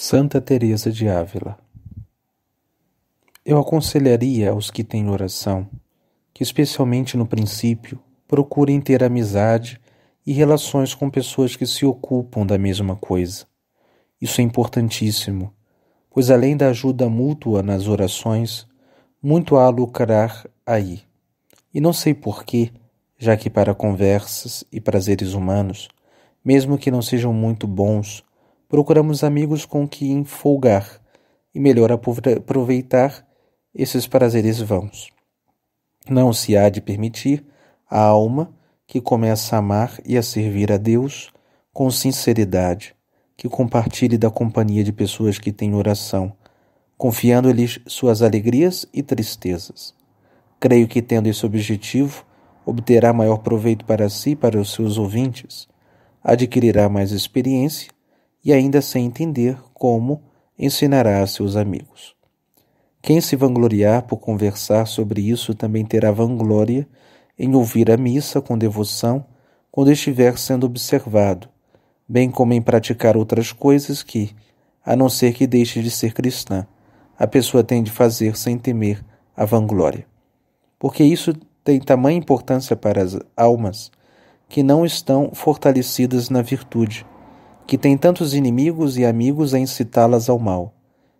Santa Teresa de Ávila. Eu aconselharia aos que têm oração que especialmente no princípio procurem ter amizade e relações com pessoas que se ocupam da mesma coisa. Isso é importantíssimo, pois além da ajuda mútua nas orações, muito há a lucrar aí. E não sei porquê, já que para conversas e prazeres humanos, mesmo que não sejam muito bons, procuramos amigos com que enfolgar e melhor aproveitar esses prazeres vãos. Não se há de permitir a alma que começa a amar e a servir a Deus com sinceridade, que compartilhe da companhia de pessoas que têm oração, confiando-lhes suas alegrias e tristezas. Creio que, tendo esse objetivo, obterá maior proveito para si e para os seus ouvintes, adquirirá mais experiência e ainda sem entender como ensinará a seus amigos. Quem se vangloriar por conversar sobre isso também terá vanglória em ouvir a missa com devoção quando estiver sendo observado, bem como em praticar outras coisas que, a não ser que deixe de ser cristã, a pessoa tem de fazer sem temer a vanglória. Porque isso tem tamanha importância para as almas que não estão fortalecidas na virtude que tem tantos inimigos e amigos a incitá-las ao mal,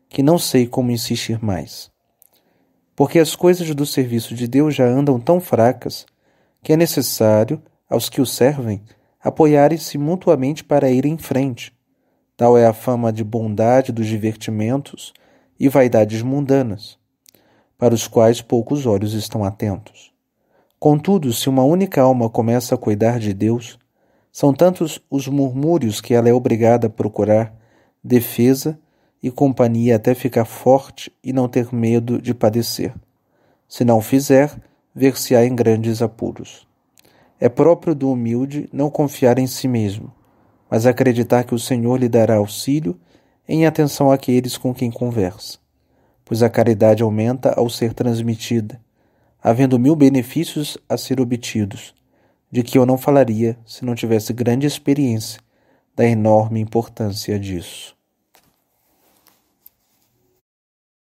que não sei como insistir mais. Porque as coisas do serviço de Deus já andam tão fracas que é necessário, aos que o servem, apoiarem-se mutuamente para ir em frente. Tal é a fama de bondade dos divertimentos e vaidades mundanas, para os quais poucos olhos estão atentos. Contudo, se uma única alma começa a cuidar de Deus, são tantos os murmúrios que ela é obrigada a procurar defesa e companhia até ficar forte e não ter medo de padecer. Se não fizer, ver-se-á em grandes apuros. É próprio do humilde não confiar em si mesmo, mas acreditar que o Senhor lhe dará auxílio em atenção àqueles com quem conversa. Pois a caridade aumenta ao ser transmitida, havendo mil benefícios a ser obtidos, de que eu não falaria se não tivesse grande experiência da enorme importância disso.